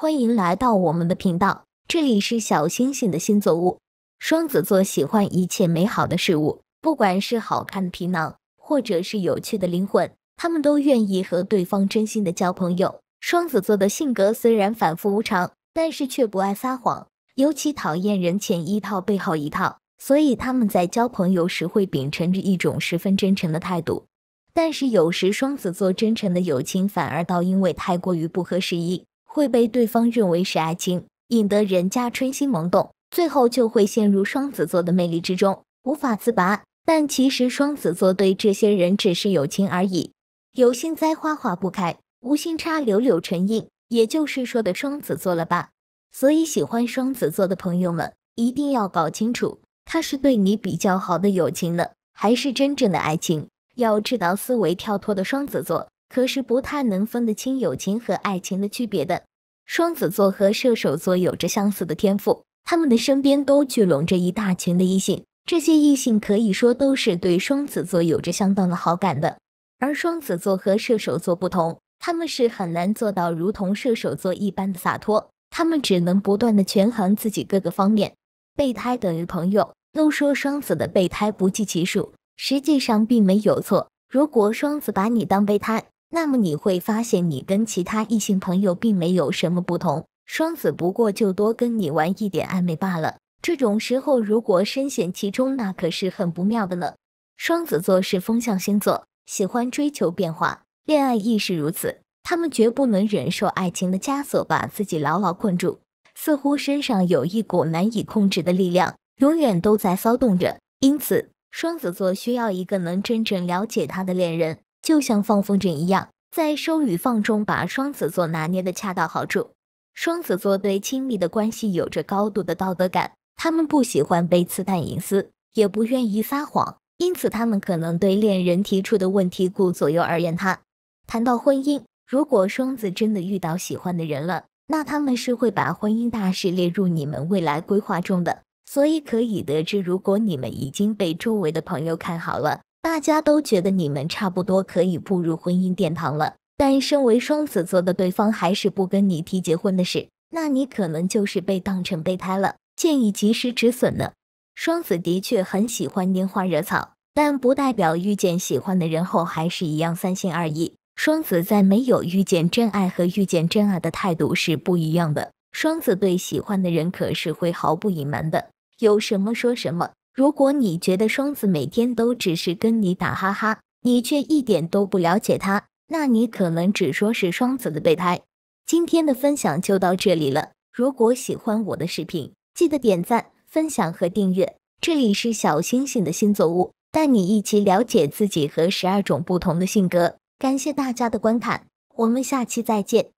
欢迎来到我们的频道，这里是小星星的星座屋。双子座喜欢一切美好的事物，不管是好看的皮囊，或者是有趣的灵魂，他们都愿意和对方真心的交朋友。双子座的性格虽然反复无常，但是却不爱撒谎，尤其讨厌人前一套背后一套，所以他们在交朋友时会秉承着一种十分真诚的态度。但是有时双子座真诚的友情反而倒因为太过于不合时宜。会被对方认为是爱情，引得人家春心萌动，最后就会陷入双子座的魅力之中，无法自拔。但其实双子座对这些人只是友情而已。有心栽花花不开，无心插柳柳成荫，也就是说的双子座了吧？所以喜欢双子座的朋友们，一定要搞清楚他是对你比较好的友情呢，还是真正的爱情？要知道思维跳脱的双子座。可是不太能分得清友情和爱情的区别的。双子座和射手座有着相似的天赋，他们的身边都聚拢着一大群的异性，这些异性可以说都是对双子座有着相当的好感的。而双子座和射手座不同，他们是很难做到如同射手座一般的洒脱，他们只能不断的权衡自己各个方面。备胎等于朋友，都说双子的备胎不计其数，实际上并没有错。如果双子把你当备胎，那么你会发现，你跟其他异性朋友并没有什么不同。双子不过就多跟你玩一点暧昧罢了。这种时候如果深陷其中，那可是很不妙的呢。双子座是风象星座，喜欢追求变化，恋爱亦是如此。他们绝不能忍受爱情的枷锁把自己牢牢困住，似乎身上有一股难以控制的力量，永远都在骚动着。因此，双子座需要一个能真正了解他的恋人。就像放风筝一样，在收与放中把双子座拿捏的恰到好处。双子座对亲密的关系有着高度的道德感，他们不喜欢被刺探隐私，也不愿意撒谎，因此他们可能对恋人提出的问题顾左右而言他。谈到婚姻，如果双子真的遇到喜欢的人了，那他们是会把婚姻大事列入你们未来规划中的。所以可以得知，如果你们已经被周围的朋友看好了。大家都觉得你们差不多可以步入婚姻殿堂了，但身为双子座的对方还是不跟你提结婚的事，那你可能就是被当成备胎了。建议及时止损呢。双子的确很喜欢拈花惹草，但不代表遇见喜欢的人后还是一样三心二意。双子在没有遇见真爱和遇见真爱的态度是不一样的。双子对喜欢的人可是会毫不隐瞒的，有什么说什么。如果你觉得双子每天都只是跟你打哈哈，你却一点都不了解他，那你可能只说是双子的备胎。今天的分享就到这里了。如果喜欢我的视频，记得点赞、分享和订阅。这里是小星星的新作物，带你一起了解自己和十二种不同的性格。感谢大家的观看，我们下期再见。